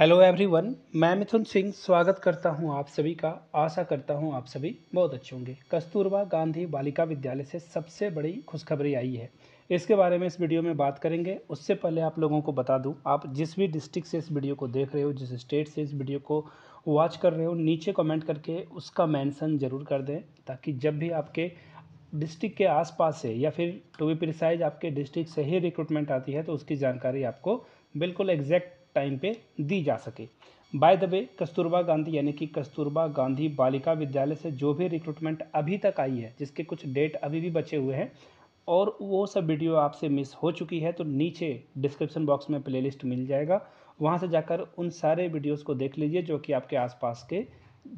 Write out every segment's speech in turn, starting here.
hello everyone मैं मिथुन सिंह स्वागत करता हूं आप सभी का आशा करता हूं आप सभी बहुत अच्छे होंगे कस्तूरबा गांधी बालिका विद्यालय से सबसे बड़ी खुशखबरी आई है इसके बारे में इस वीडियो में बात करेंगे उससे पहले आप लोगों को बता दूं आप जिस भी डिस्ट्रिक्ट से इस वीडियो को देख रहे हो जिस स्टेट से इस वीडियो को वॉच कर रहे हो नीचे कमेंट करके उसका मैंसन ज़रूर कर दें ताकि जब भी आपके डिस्ट्रिक्ट के आसपास से या फिर टू बी प्रिसाइज आपके डिस्ट्रिक्ट से ही रिक्रूटमेंट आती है तो उसकी जानकारी आपको बिल्कुल एग्जैक्ट टाइम पे दी जा सके by the way Kasturba Gandhi यानी कि कस्तूरबा गांधी बालिका विद्यालय से जो भी रिक्रूटमेंट अभी तक आई है जिसके कुछ डेट अभी भी बचे हुए हैं और वो सब वीडियो आपसे मिस हो चुकी है तो नीचे डिस्क्रिप्शन बॉक्स में प्लेलिस्ट मिल जाएगा वहाँ से जाकर उन सारे वीडियोस को देख लीजिए जो कि आपके आसपास के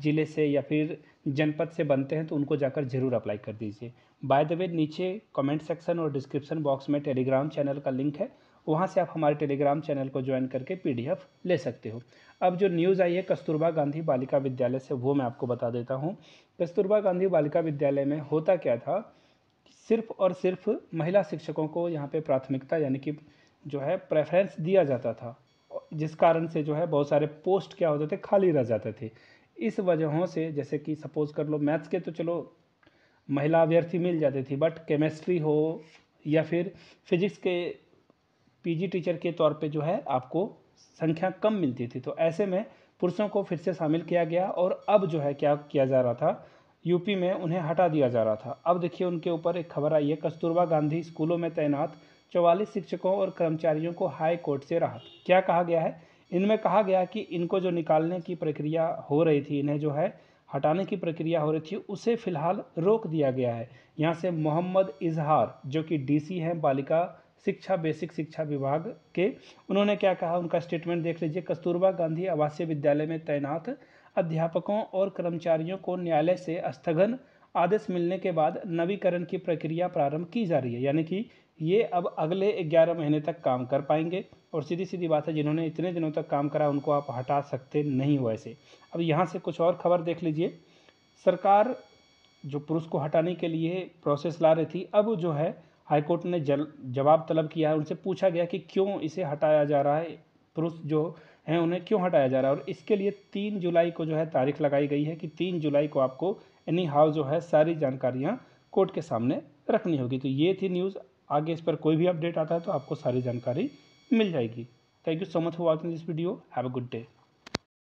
ज़िले से या फिर जनपद से बनते हैं तो उनको जाकर ज़रूर अप्लाई कर दीजिए बाय द वे नीचे कमेंट सेक्शन और डिस्क्रिप्शन बॉक्स में टेलीग्राम चैनल का लिंक है वहाँ से आप हमारे टेलीग्राम चैनल को ज्वाइन करके पीडीएफ ले सकते हो अब जो न्यूज़ आई है कस्तूरबा गांधी बालिका विद्यालय से वो मैं आपको बता देता हूँ कस्तूरबा गांधी बालिका विद्यालय में होता क्या था सिर्फ और सिर्फ महिला शिक्षकों को यहाँ पे प्राथमिकता यानी कि जो है प्रेफरेंस दिया जाता था जिस कारण से जो है बहुत सारे पोस्ट क्या होते थे खाली रह जाते थे इस वजहों से जैसे कि सपोज़ कर लो मैथ्स के तो चलो महिला अभ्यर्थी मिल जाती थी बट केमिस्ट्री हो या फिर फिजिक्स के पीजी टीचर के तौर पे जो है आपको संख्या कम मिलती थी तो ऐसे में पुरुषों को फिर से शामिल किया गया और अब जो है क्या किया जा रहा था यूपी में उन्हें हटा दिया जा रहा था अब देखिए उनके ऊपर एक खबर आई है कस्तूरबा गांधी स्कूलों में तैनात चौवालीस शिक्षकों और कर्मचारियों को हाई कोर्ट से राहत क्या कहा गया है इनमें कहा गया कि इनको जो निकालने की प्रक्रिया हो रही थी इन्हें जो है हटाने की प्रक्रिया हो रही थी उसे फिलहाल रोक दिया गया है यहाँ से मोहम्मद इजहार जो कि डीसी हैं बालिका शिक्षा बेसिक शिक्षा विभाग के उन्होंने क्या कहा उनका स्टेटमेंट देख लीजिए कस्तूरबा गांधी आवासीय विद्यालय में तैनात अध्यापकों और कर्मचारियों को न्यायालय से स्थगन आदेश मिलने के बाद नवीकरण की प्रक्रिया प्रारंभ की जा रही है यानी कि ये अब अगले 11 महीने तक काम कर पाएंगे और सीधी सीधी बात है जिन्होंने इतने दिनों तक काम करा उनको आप हटा सकते नहीं हो ऐसे अब यहाँ से कुछ और खबर देख लीजिए सरकार जो पुरुष को हटाने के लिए प्रोसेस ला रही थी अब जो है हाईकोर्ट ने जल जवाब तलब किया है उनसे पूछा गया कि क्यों इसे हटाया जा रहा है पुरुष जो हैं उन्हें क्यों हटाया जा रहा है और इसके लिए तीन जुलाई को जो है तारीख लगाई गई है कि तीन जुलाई को आपको एनी हाउ जो है सारी जानकारियाँ कोर्ट के सामने रखनी होगी तो ये थी न्यूज़ आगे इस पर कोई भी अपडेट आता है तो आपको सारी जानकारी मिल जाएगी thank you so much for watching this video have a good day